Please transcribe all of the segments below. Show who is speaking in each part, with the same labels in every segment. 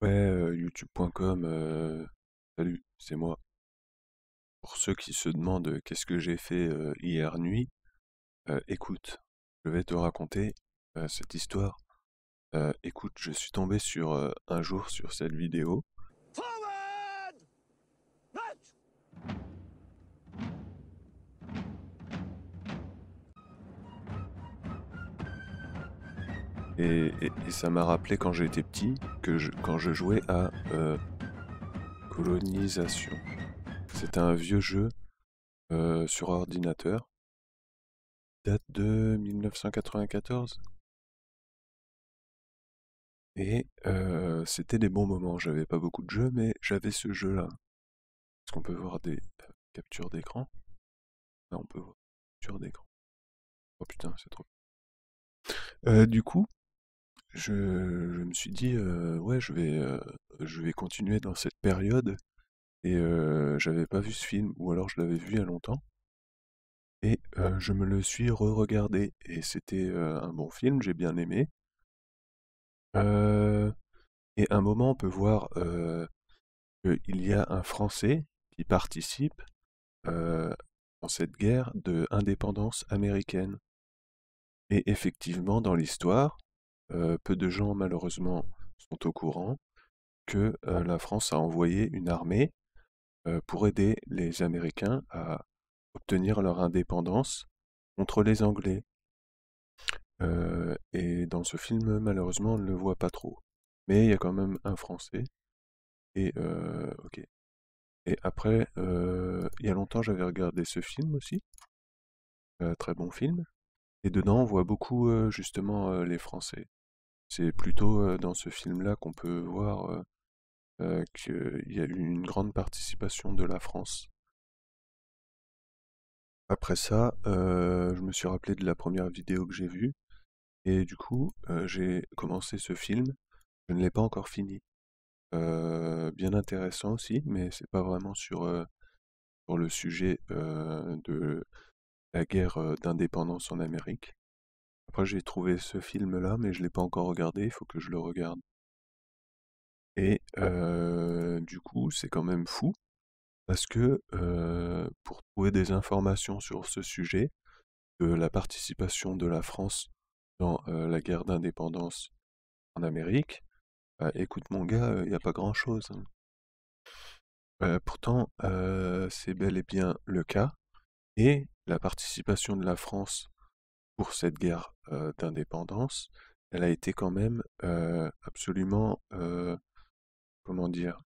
Speaker 1: Ouais, euh, youtube.com, euh, salut, c'est moi. Pour ceux qui se demandent, euh, qu'est-ce que j'ai fait, hier nuit, écoute, je vais te raconter, cette histoire. écoute, je suis tombé sur, un jour sur cette vidéo Et, ça m'a rappelé quand j'étais petit, que quand je jouais à euh, Colonisation.
Speaker 2: C'était un vieux jeu euh, sur ordinateur, date de 1994. Et
Speaker 1: euh, c'était des bons moments. J'avais pas beaucoup de jeux, mais j'avais ce jeu-là. Est-ce qu'on peut voir
Speaker 2: des captures d'écran Non, on peut voir des captures d'écran. Oh putain, c'est trop. Euh, du coup, je, me suis dit,
Speaker 1: euh, ouais, je vais, euh, je vais continuer dans cette période. Et euh, j'avais pas vu ce film, ou alors je l'avais vu il y a longtemps. Et euh, je me le suis re-regardé. Et c'était un bon film, j'ai bien aimé. et à un moment, on peut voir qu'il y a un Français qui participe euh, dans cette guerre de indépendance américaine. Et effectivement, dans l'histoire, euh, peu de gens malheureusement sont au courant que euh, la France a envoyé une armée euh, pour aider les Américains à obtenir leur indépendance contre les Anglais. et dans ce film, malheureusement, on ne le voit pas trop. Mais il y a quand même un Français. Et ok. Et après, il y a longtemps, j'avais regardé ce film aussi. très bon film. Et dedans, on voit beaucoup justement les Français. C'est plutôt dans ce film-là qu'on peut voir qu'il y a eu une grande participation de la France. Après ça, je me suis rappelé de la première vidéo que j'ai vue, et du coup, j'ai commencé ce film, je ne l'ai pas encore fini. bien intéressant aussi, mais c'est pas vraiment sur, sur le sujet de la guerre d'indépendance en Amérique. Après, j'ai trouvé ce film-là, mais je ne l'ai pas encore regardé, il faut que je le regarde. Et du coup, c'est quand même fou, parce que pour trouver des informations sur ce sujet, de la participation de la France dans la guerre d'indépendance en Amérique, bah, écoute mon gars, il n'y a pas grand-chose. Hein. pourtant, c'est bel et bien le cas, et la participation de la France pour cette guerre d'indépendance, elle a été quand même absolument, comment dire,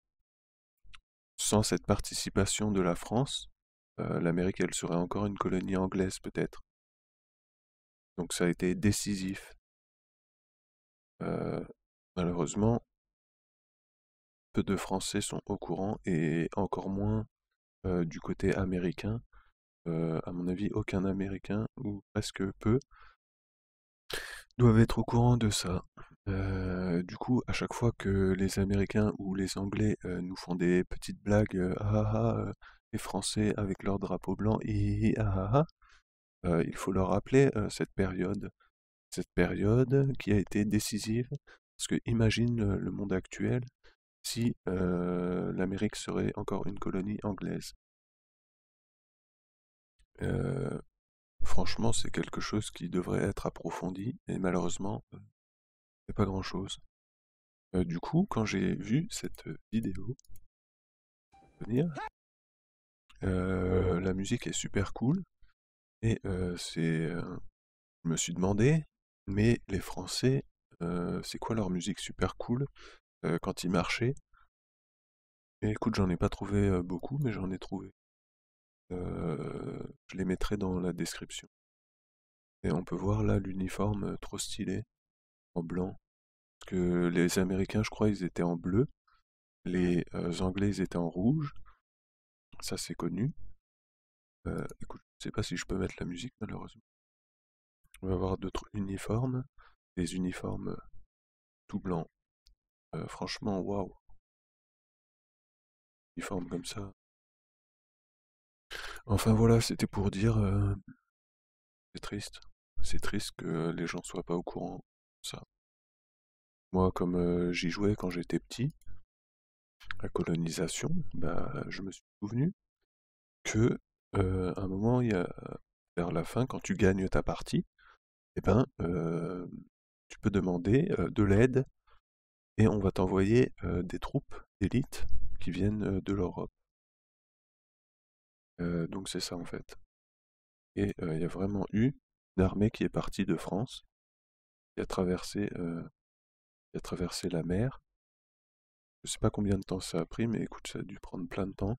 Speaker 1: sans cette participation de la
Speaker 2: France, l'Amérique, elle serait encore une colonie anglaise peut-être. Donc ça a été décisif. malheureusement, peu de Français sont au courant et encore moins
Speaker 1: du côté américain euh, à mon avis, aucun Américain, ou presque peu, doivent être au courant de ça. Euh, du coup, à chaque fois que les Américains ou les Anglais euh, nous font des petites blagues, ah, ah, ah les Français avec leur drapeau blanc, et ah, ah, ah il faut leur rappeler cette période, cette période qui a été décisive, parce que imagine le monde actuel si l'Amérique serait encore une colonie anglaise.
Speaker 2: Euh, franchement, c'est quelque chose qui devrait être approfondi, et malheureusement, c'est euh, pas grand-chose. Euh, du coup, quand j'ai vu cette vidéo
Speaker 1: la musique est super cool, et c'est... je me suis demandé, mais les Français, c'est quoi leur musique super cool quand ils marchaient et écoute, j'en ai pas trouvé beaucoup, mais j'en ai trouvé je les mettrai dans la description. Et on peut voir là l'uniforme euh, trop stylé, en blanc. Parce que les Américains, je crois, ils étaient en bleu. Les euh, Anglais, ils étaient en rouge. Ça, c'est
Speaker 2: connu. Euh, écoute, je ne sais pas si je peux mettre la musique, malheureusement. On va voir d'autres uniformes. Des uniformes tout blancs. franchement, waouh. uniformes comme ça, Enfin voilà, c'était pour dire, euh, c'est triste.
Speaker 1: C'est triste que les gens soient pas au courant ça. Moi, comme euh, j'y jouais quand j'étais petit, la colonisation, bah, je me suis souvenu que euh, à un moment, y a, vers la fin, quand tu gagnes ta partie, eh ben, tu peux demander de l'aide et on va t'envoyer des troupes d'élite qui viennent de l'Europe. Euh, donc c'est ça en fait. Et il y a vraiment eu une armée qui est
Speaker 2: partie de France, qui a traversé, qui a traversé la mer. Je ne sais pas combien de temps ça a pris, mais écoute, ça a dû prendre plein de temps.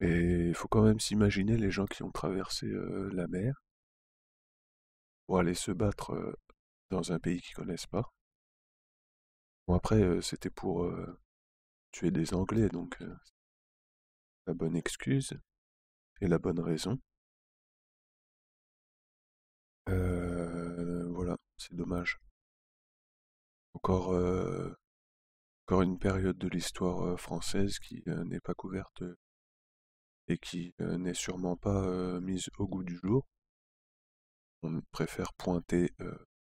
Speaker 1: Et il faut quand même s'imaginer les gens qui ont traversé la mer
Speaker 2: pour aller se battre dans un pays qu'ils ne connaissent pas. Bon après, c'était pour tuer des Anglais, donc la bonne excuse et la bonne raison. Euh, voilà, c'est dommage. Encore,
Speaker 1: euh, encore une période de l'histoire euh, française qui n'est pas couverte et qui n'est sûrement pas mise au goût du jour. On préfère pointer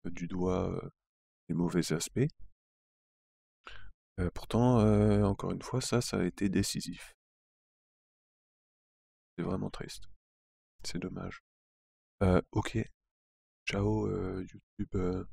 Speaker 1: du doigt les mauvais aspects.
Speaker 2: pourtant, encore une fois, ça, ça a été décisif vraiment triste. C'est dommage. Euh, ok. Ciao euh, YouTube. Euh.